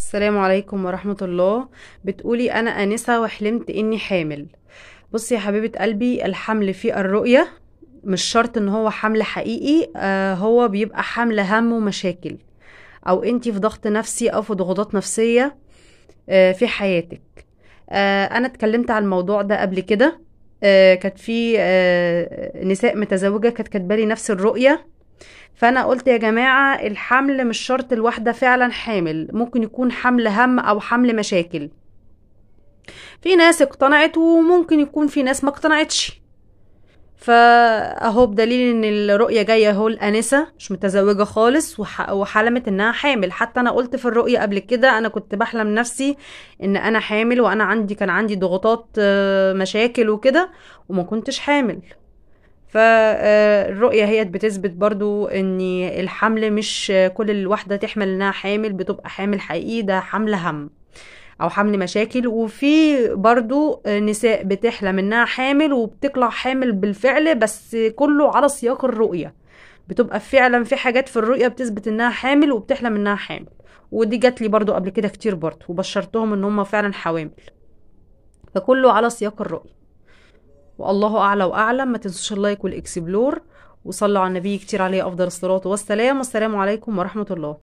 السلام عليكم ورحمة الله بتقولي أنا آنسة وحلمت إني حامل بصي يا حبيبة قلبي الحمل في الرؤية مش شرط إن هو حمل حقيقي آه هو بيبقى حمل هم ومشاكل أو أنتي في ضغط نفسي أو في ضغوطات نفسية آه في حياتك آه أنا اتكلمت عن الموضوع ده قبل كده آه كانت في آه نساء متزوجة كانت كاتبالي نفس الرؤية فانا قلت يا جماعه الحمل مش شرط الواحده فعلا حامل ممكن يكون حمل هم او حمل مشاكل في ناس اقتنعت وممكن يكون في ناس ما اقتنعتش فاهو بدليل ان الرؤيه جايه اهو الانسه مش متزوجه خالص وح... وحلمت انها حامل حتى انا قلت في الرؤيه قبل كده انا كنت بحلم نفسي ان انا حامل وانا عندي كان عندي ضغوطات آه، مشاكل وكده وما كنتش حامل فالرؤية آه، هي بتثبت برضو ان الحمل مش كل الواحدة تحمل انها حامل بتبقى حامل حقيقي ده حمل هم او حمل مشاكل وفي برضو نساء بتحلم انها حامل وبتطلع حامل بالفعل بس كله على سياق الرؤية بتبقى فعلا في حاجات في الرؤية بتثبت انها حامل وبتحلم انها حامل ودي جات لي برضو قبل كده كتير برضو وبشرتهم ان هم فعلا حوامل فكله على سياق الرؤية والله اعلى واعلم ما تنسوش اللايك والاكسبلور وصلوا على النبي كتير عليه افضل الصلاه والسلام والسلام عليكم ورحمه الله